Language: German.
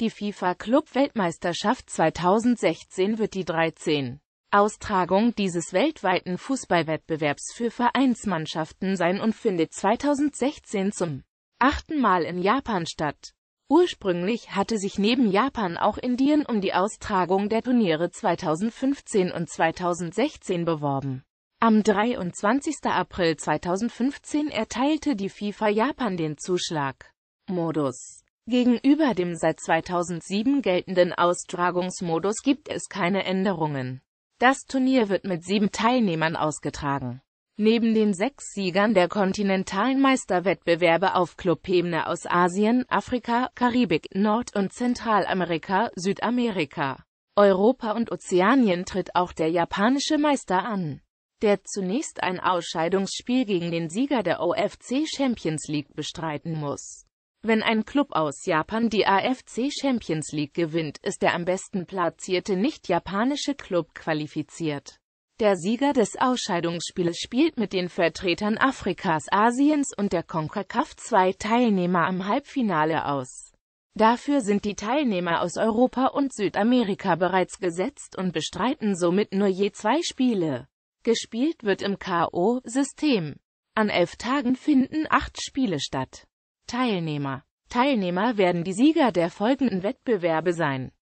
Die FIFA-Club-Weltmeisterschaft 2016 wird die 13. Austragung dieses weltweiten Fußballwettbewerbs für Vereinsmannschaften sein und findet 2016 zum achten Mal in Japan statt. Ursprünglich hatte sich neben Japan auch Indien um die Austragung der Turniere 2015 und 2016 beworben. Am 23. April 2015 erteilte die FIFA Japan den Zuschlag. Modus Gegenüber dem seit 2007 geltenden Austragungsmodus gibt es keine Änderungen. Das Turnier wird mit sieben Teilnehmern ausgetragen. Neben den sechs Siegern der kontinentalen Meisterwettbewerbe auf Clubebene aus Asien, Afrika, Karibik, Nord- und Zentralamerika, Südamerika, Europa und Ozeanien tritt auch der japanische Meister an, der zunächst ein Ausscheidungsspiel gegen den Sieger der OFC Champions League bestreiten muss. Wenn ein Club aus Japan die AFC Champions League gewinnt, ist der am besten platzierte nicht-japanische Club qualifiziert. Der Sieger des Ausscheidungsspiels spielt mit den Vertretern Afrikas, Asiens und der CONCACAF zwei Teilnehmer am Halbfinale aus. Dafür sind die Teilnehmer aus Europa und Südamerika bereits gesetzt und bestreiten somit nur je zwei Spiele. Gespielt wird im KO-System. An elf Tagen finden acht Spiele statt. Teilnehmer. Teilnehmer werden die Sieger der folgenden Wettbewerbe sein